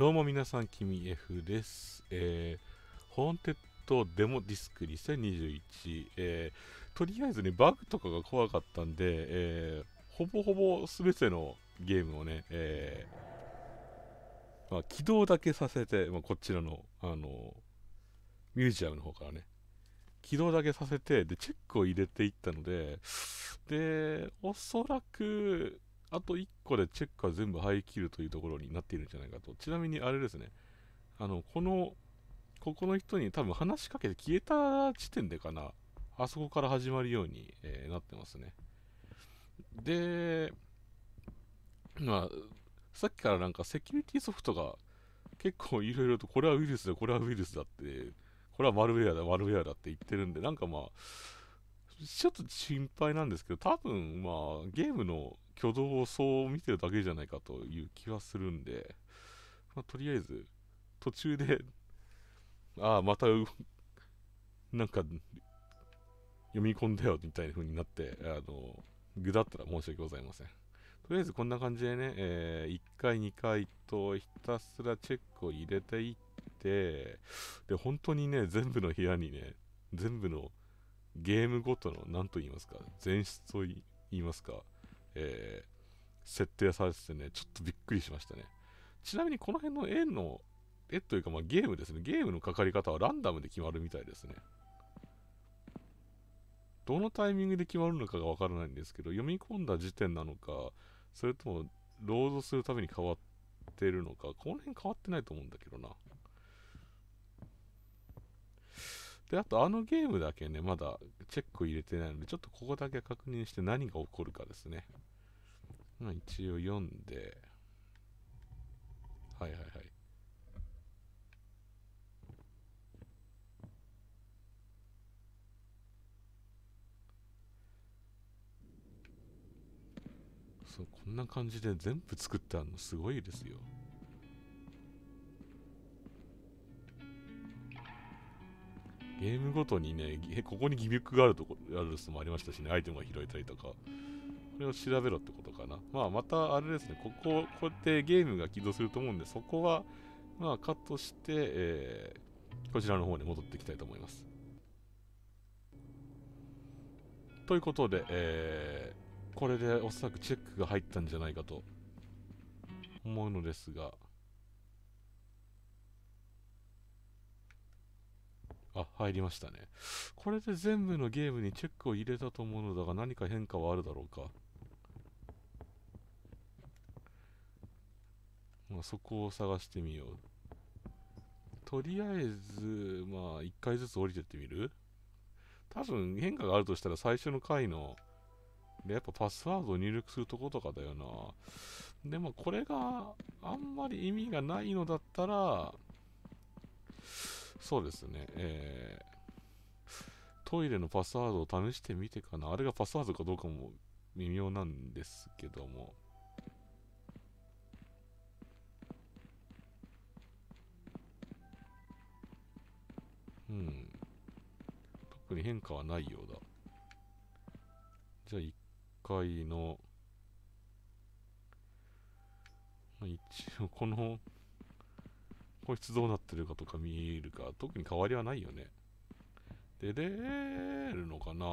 どうも皆さん、キミ F です。えー、ホーンテッドデモディスク2021、えー、とりあえずね、バグとかが怖かったんで、えー、ほぼほぼ全てのゲームをね、えー、まあ、起動だけさせて、まあ、こちらの、あのミュージアムの方からね、起動だけさせて、で、チェックを入れていったので、で、おそらく、あと1個でチェックは全部入り切るというところになっているんじゃないかと。ちなみにあれですね、あの、この、ここの人に多分話しかけて消えた時点でかな、あそこから始まるように、えー、なってますね。で、まあ、さっきからなんかセキュリティソフトが結構いろいろとこれはウイルスだ、これはウイルスだって、これはマルウェアだ、マルウェアだって言ってるんで、なんかまあ、ちょっと心配なんですけど、多分まあ、ゲームの挙動をそう見てるだけじゃないかという気はするんで、まあ、とりあえず、途中で、ああ、また、なんか、読み込んだよみたいな風になって、あの、ぐだったら申し訳ございません。とりあえずこんな感じでね、えー、1回、2回とひたすらチェックを入れていって、で、本当にね、全部の部屋にね、全部のゲームごとの、なんと言いますか、前室と言いますか、えー、設定されててね、ちょっとびっくりしましたね。ちなみにこの辺の円の、絵というかまあゲームですね。ゲームのかかり方はランダムで決まるみたいですね。どのタイミングで決まるのかがわからないんですけど、読み込んだ時点なのか、それとも、ロードするために変わってるのか、この辺変わってないと思うんだけどな。で、あとあのゲームだけね、まだチェック入れてないので、ちょっとここだけ確認して何が起こるかですね。まあ一応読んで、はいはいはい。そう、こんな感じで全部作ってあるのすごいですよ。ゲームごとにね、ここにギミックがあるとこあるスもありましたしね、アイテムが拾えたりとか、これを調べろってことかな。まあ、またあれですね、ここ、こうやってゲームが起動すると思うんで、そこは、まあ、カットして、えー、こちらの方に戻っていきたいと思います。ということで、えー、これでおそらくチェックが入ったんじゃないかと思うのですが、あ、入りましたね。これで全部のゲームにチェックを入れたと思うのだが、何か変化はあるだろうか。まあ、そこを探してみよう。とりあえず、まあ、一回ずつ降りてってみる多分変化があるとしたら最初の回の、で、やっぱパスワードを入力するとことかだよな。でもこれがあんまり意味がないのだったら、そうですね、えー、トイレのパスワードを試してみてかな。あれがパスワードかどうかも微妙なんですけども。うん。特に変化はないようだ。じゃあ1回の、まあ、一応この保湿どうなってるかとか見るか、特に変わりはないよね。出れるのかな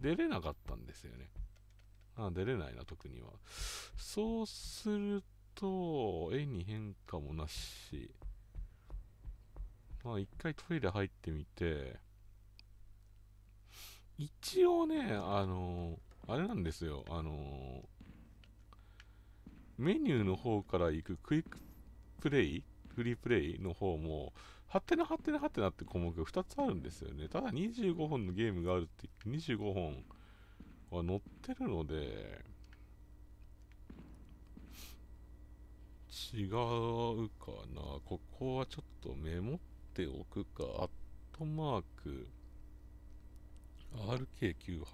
出れなかったんですよね。あ出れないな、特には。そうすると、絵に変化もなし。まあ、一回トイレ入ってみて、一応ね、あのあれなんですよ、あのメニューの方から行くクイックプレイフリープレイの方も、はてなはてなはてなって項目が2つあるんですよね。ただ25本のゲームがあるって言って、25本は載ってるので、違うかな。ここはちょっとメモっておくか。アットマーク、RK98。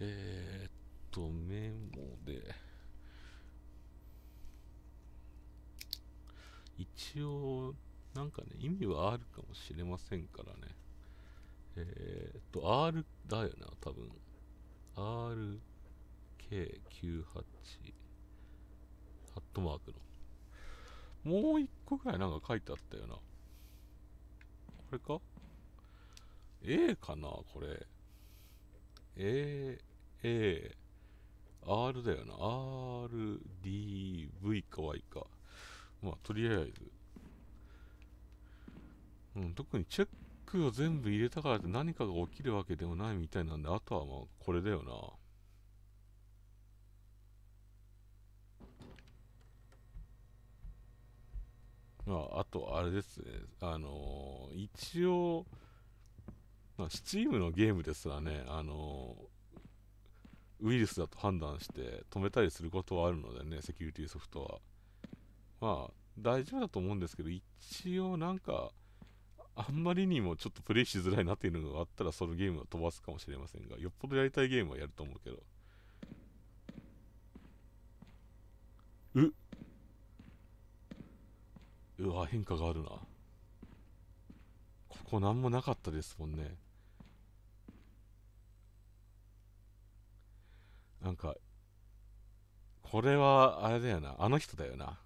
えー、っと、メモで。一応、なんかね、意味はあるかもしれませんからね。えー、っと、R だよな、多分。RK98、ハットマークの。もう一個ぐらいなんか書いてあったよな。これか ?A かなこれ。A、A、R だよな。R、D、V か Y か。まあ、とりあえず、うん、特にチェックを全部入れたからって何かが起きるわけでもないみたいなんで、あとはまあ、これだよな。まあ、あと、あれですね。あのー、一応、まあ、スチームのゲームですらね、あのー、ウイルスだと判断して止めたりすることはあるのでね、セキュリティソフトは。まあ、大丈夫だと思うんですけど、一応なんか、あんまりにもちょっとプレイしづらいなっていうのがあったら、そのゲームは飛ばすかもしれませんが、よっぽどやりたいゲームはやると思うけど。ううわ、変化があるな。ここ何もなかったですもんね。なんか、これは、あれだよな。あの人だよな。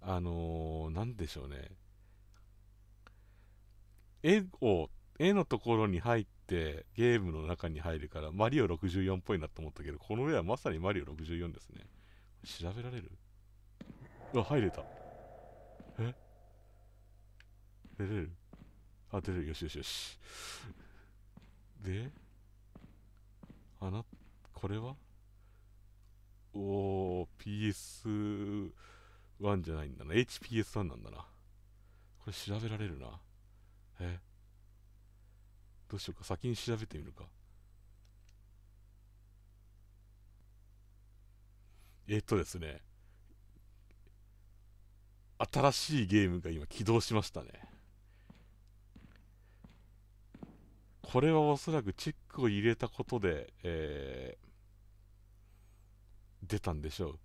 あのー、なんでしょうね。絵を、絵のところに入って、ゲームの中に入るから、マリオ64っぽいなと思ったけど、この絵はまさにマリオ64ですね。調べられるうわ、入れた。え出れるあ、出れる。よしよしよし。で、あな、これはおー、PS、1じゃないんだな。HPS1 なんだな。これ調べられるな。えどうしようか。先に調べてみるか。えっとですね。新しいゲームが今起動しましたね。これはおそらくチェックを入れたことで、えー、出たんでしょう。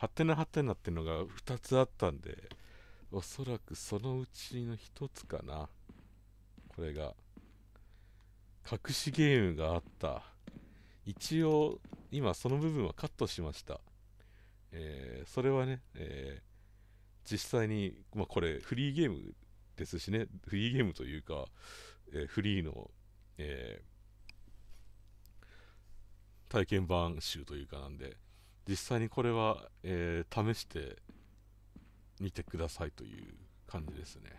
はてなはてなってのが2つあったんで、おそらくそのうちの1つかな。これが。隠しゲームがあった。一応、今その部分はカットしました。えー、それはね、えー、実際に、まあ、これフリーゲームですしね、フリーゲームというか、えー、フリーの、えー、体験版集というかなんで、実際にこれは、えー、試してみてくださいという感じですね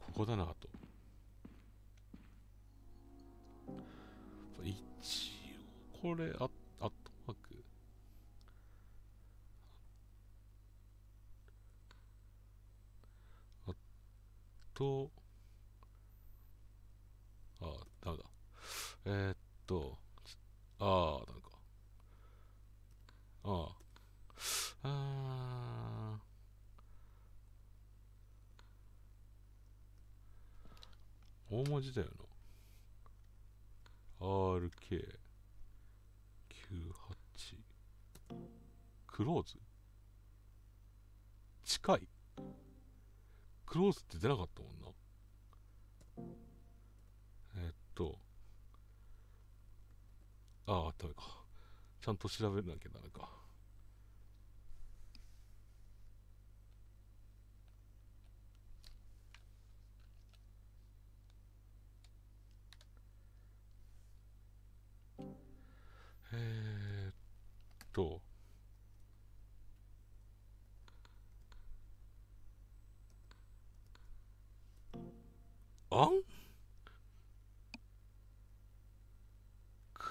ここだなと一応これあアットマークあとあダメだえー、っとああ、なんか。ああ。ああ。大文字だよな。RK98 クローズ近いクローズって出なかったもんなああ、ダメか。ちゃんと調べなきゃダメか。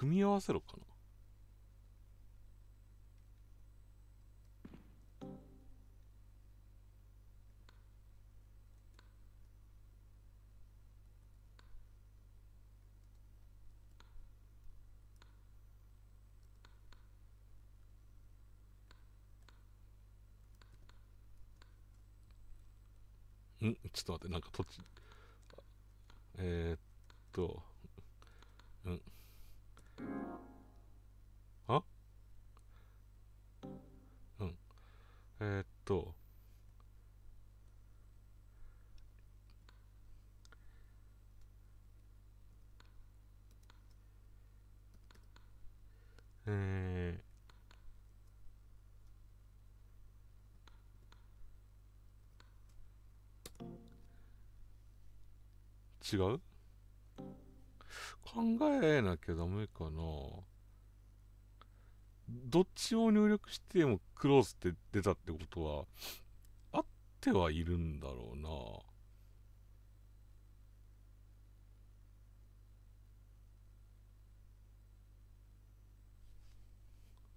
組み合わせろかなんちょっと待って、なんか途中、えー、っと、うん。あうん。えー、っと。えー、違う考えなきゃダメかなどっちを入力してもクローズって出たってことはあってはいるんだろうな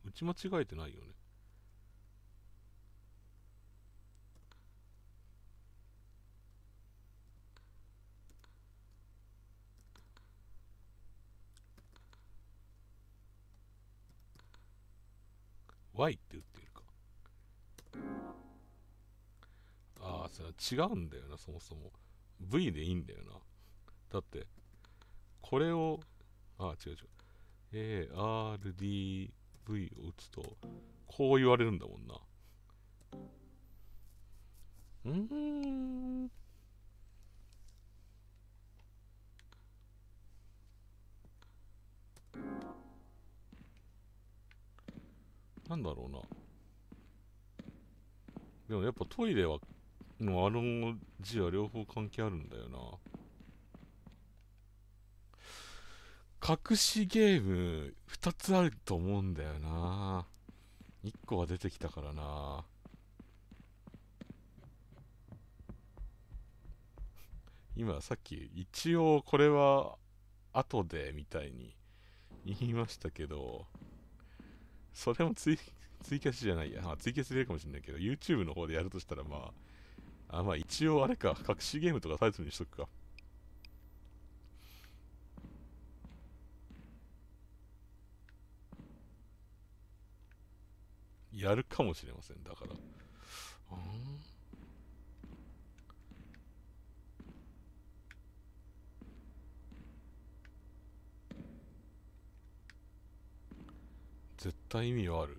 打ち間違えてないよね Y って打ってるか。ああ、それは違うんだよな、そもそも。V でいいんだよな。だって、これを、ああ、違う違う。A, R, D, V を打つと、こう言われるんだもんな。うーん。なんだろうな。でもやっぱトイレは、のあの字は両方関係あるんだよな。隠しゲーム2つあると思うんだよな。1個は出てきたからな。今さっき一応これは後でみたいに言いましたけどそれもツイキャスじゃないや、まあ、ス加するかもしれないけど、YouTube の方でやるとしたら、まあ、あまあ一応あれか、隠しゲームとかタイトルにしとくか。やるかもしれません、だから。うん意味はある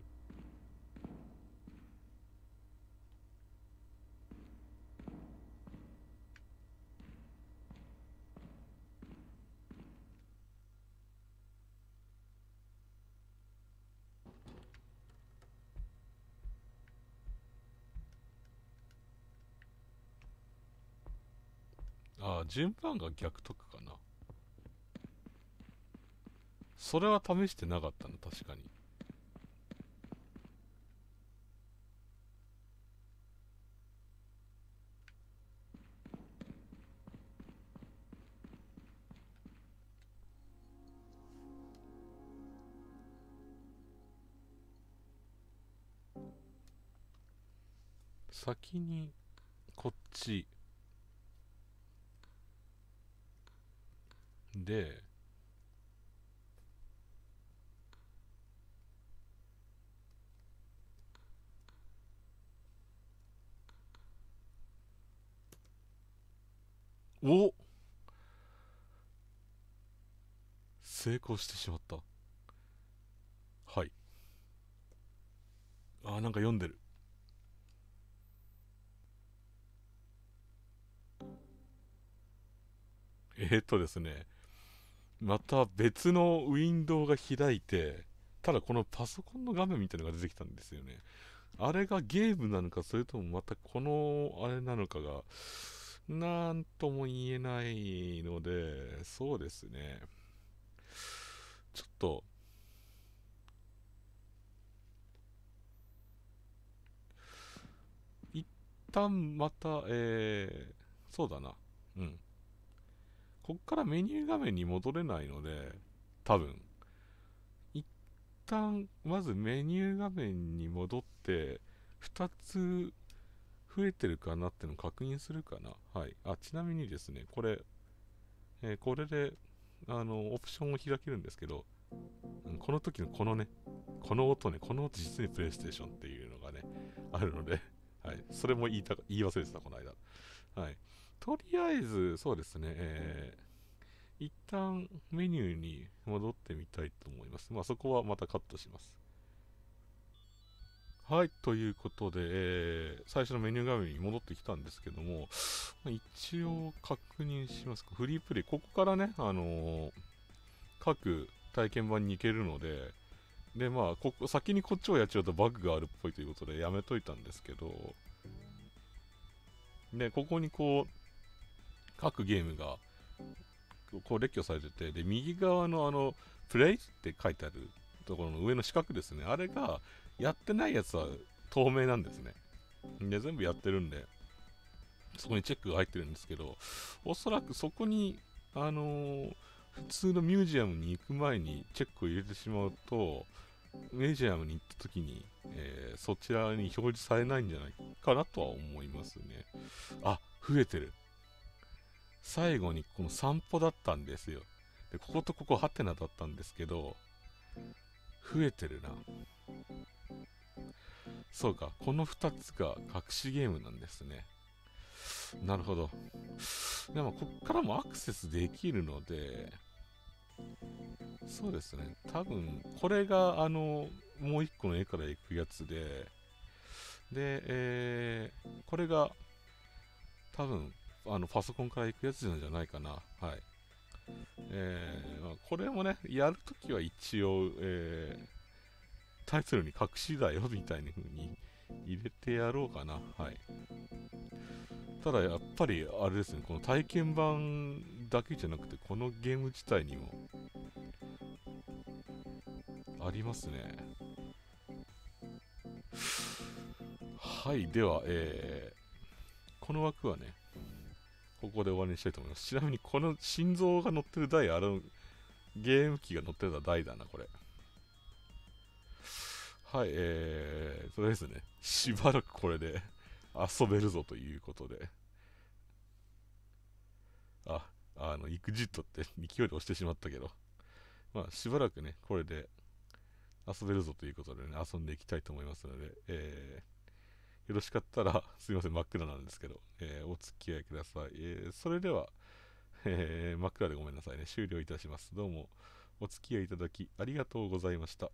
ああ順番が逆とかかなそれは試してなかったの確かに先にこっちでお成功してしまったはいあーなんか読んでるえっとですね、また別のウィンドウが開いて、ただこのパソコンの画面みたいなのが出てきたんですよね。あれがゲームなのか、それともまたこのあれなのかが、なんとも言えないので、そうですね。ちょっと、一旦また、えー、そうだな。うん。こっからメニュー画面に戻れないので、多分。一旦、まずメニュー画面に戻って、2つ増えてるかなってのを確認するかな。はい。あ、ちなみにですね、これ、えー、これで、あの、オプションを開けるんですけど、この時のこのね、この音ね、この音実にプレイステーションっていうのがね、あるので、はい。それも言いた言い忘れてた、この間。はい。とりあえず、そうですね、えー、一旦メニューに戻ってみたいと思います。まあ、そこはまたカットします。はい、ということで、えー、最初のメニュー画面に戻ってきたんですけども、ま一応確認しますか。フリープレイ、ここからね、あのー、各体験版に行けるので、で、まあ、ここ、先にこっちをやっちゃうとバグがあるっぽいということでやめといたんですけど、で、ここにこう、各ゲームがこう列挙されててで右側のあのプレイって書いてあるところの上の四角ですねあれがやってないやつは透明なんですねで全部やってるんでそこにチェックが入ってるんですけどおそらくそこにあのー、普通のミュージアムに行く前にチェックを入れてしまうとミュージアムに行った時に、えー、そちらに表示されないんじゃないかなとは思いますねあ増えてる最後にこの散歩だったんですよ。で、こことここハテナだったんですけど、増えてるな。そうか、この2つが隠しゲームなんですね。なるほど。でも、こっからもアクセスできるので、そうですね。多分、これが、あの、もう1個の絵から行くやつで、で、えー、これが、多分、あのパソコンから行くやつじゃないかな。はい。えー、まあ、これもね、やるときは一応、えー、タイトルに隠しだよみたいな風に入れてやろうかな。はい。ただやっぱりあれですね、この体験版だけじゃなくて、このゲーム自体にもありますね。はい、では、えー、この枠はね、ここで終わりにしたいと思います。ちなみに、この心臓が乗ってる台、あの、ゲーム機が乗ってた台だな、これ。はい、えー、とりあえずね、しばらくこれで 遊べるぞということで。あ、あの、EXIT って勢いで押してしまったけど、まあ、しばらくね、これで遊べるぞということでね、遊んでいきたいと思いますので、えー、よろしかったら、すいません、真っ暗なんですけど、えー、お付き合いください。えー、それでは、えー、真っ暗でごめんなさいね。終了いたします。どうも、お付き合いいただきありがとうございました。